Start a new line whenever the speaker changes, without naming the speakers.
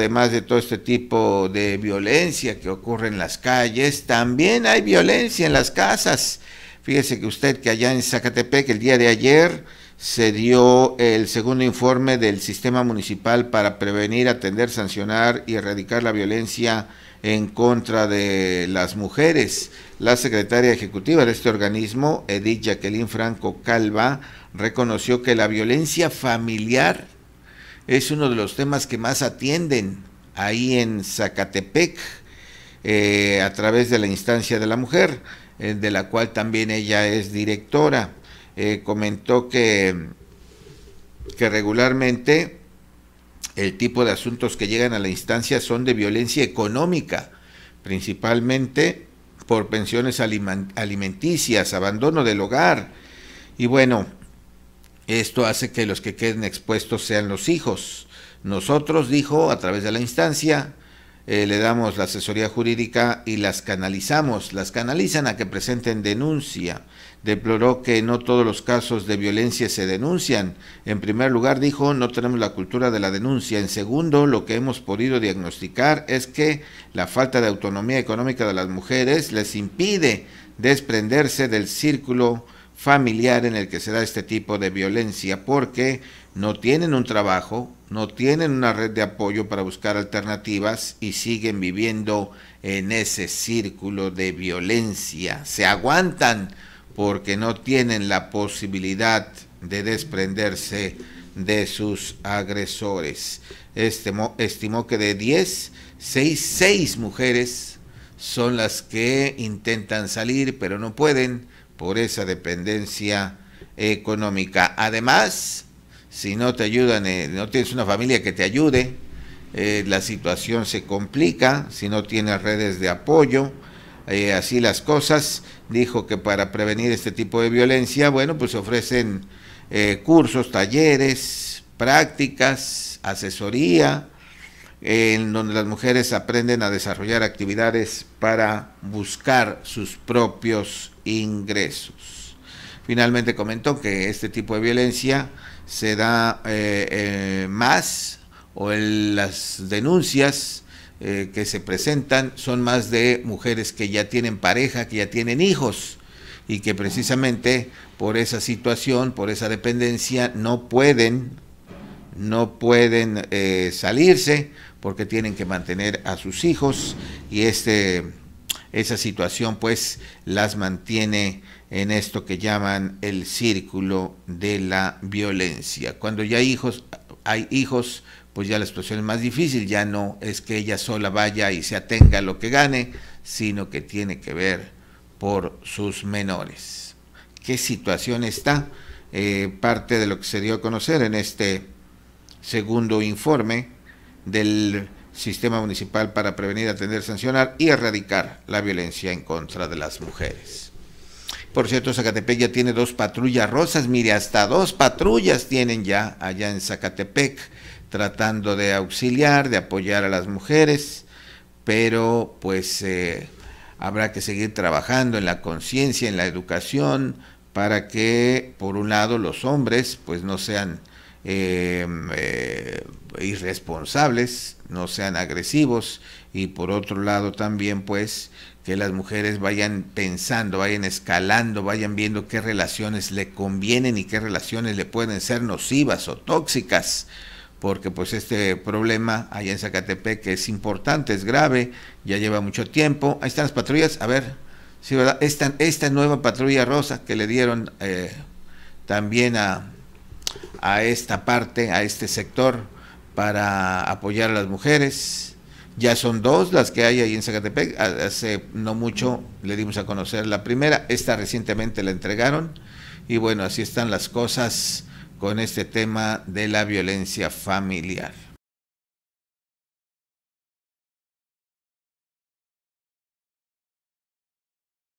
además de todo este tipo de violencia que ocurre en las calles, también hay violencia en las casas. Fíjese que usted que allá en Zacatepec el día de ayer se dio el segundo informe del Sistema Municipal para prevenir, atender, sancionar y erradicar la violencia en contra de las mujeres. La secretaria ejecutiva de este organismo, Edith Jacqueline Franco Calva, reconoció que la violencia familiar es uno de los temas que más atienden ahí en Zacatepec eh, a través de la instancia de la mujer, eh, de la cual también ella es directora. Eh, comentó que, que regularmente el tipo de asuntos que llegan a la instancia son de violencia económica, principalmente por pensiones alimenticias, abandono del hogar. Y bueno, esto hace que los que queden expuestos sean los hijos. Nosotros, dijo, a través de la instancia, eh, le damos la asesoría jurídica y las canalizamos, las canalizan a que presenten denuncia. Deploró que no todos los casos de violencia se denuncian. En primer lugar, dijo, no tenemos la cultura de la denuncia. En segundo, lo que hemos podido diagnosticar es que la falta de autonomía económica de las mujeres les impide desprenderse del círculo familiar en el que se da este tipo de violencia porque no tienen un trabajo, no tienen una red de apoyo para buscar alternativas y siguen viviendo en ese círculo de violencia. Se aguantan porque no tienen la posibilidad de desprenderse de sus agresores. Este estimó, que de 10, seis, 6 mujeres son las que intentan salir pero no pueden por esa dependencia económica. Además, si no te ayudan, eh, no tienes una familia que te ayude, eh, la situación se complica, si no tienes redes de apoyo, eh, así las cosas. Dijo que para prevenir este tipo de violencia, bueno, pues ofrecen cursos, talleres, prácticas, asesoría, en donde las mujeres aprenden a desarrollar actividades para buscar sus propios ingresos. Finalmente comentó que este tipo de violencia se da eh, eh, más o las denuncias eh, que se presentan son más de mujeres que ya tienen pareja, que ya tienen hijos y que precisamente por esa situación, por esa dependencia, no pueden, no pueden salirse porque tienen que mantener a sus hijos y este esa situación pues las mantiene en esto que llaman el círculo de la violencia. Cuando ya hijos, hay hijos, pues ya la situación es más difícil, ya no es que ella sola vaya y se atenga a lo que gane, sino que tiene que ver por sus menores. ¿Qué situación está? Eh, parte de lo que se dio a conocer en este segundo informe del Sistema Municipal para Prevenir, Atender, Sancionar y Erradicar la Violencia en contra de las Mujeres. Por cierto, Zacatepec ya tiene dos patrullas rosas, mire, hasta dos patrullas tienen ya allá en Zacatepec, tratando de auxiliar, de apoyar a las mujeres, pero pues eh, habrá que seguir trabajando en la conciencia, en la educación, para que, por un lado, los hombres pues no sean Em, eh, irresponsables, no sean agresivos y por otro lado también pues que las mujeres vayan pensando, vayan escalando, vayan viendo qué relaciones le convienen y qué relaciones le pueden ser nocivas o tóxicas, porque pues este problema allá en Zacatepec es importante, es grave, ya lleva mucho tiempo. Ahí están las patrullas, a ver, sí, ¿verdad? Esta, nueva patrulla rosa que le dieron eh, también a, a esta parte, a este sector, para apoyar a las mujeres. Ya son dos las que hay ahí en Zacatepec. Hace no mucho le dimos a conocer la primera. Esta recientemente la entregaron. Y bueno, así están las cosas con este tema de la violencia familiar.